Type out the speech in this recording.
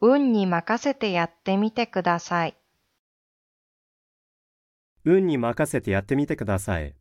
運に任せてやってみてください。運に任せてやってみてください。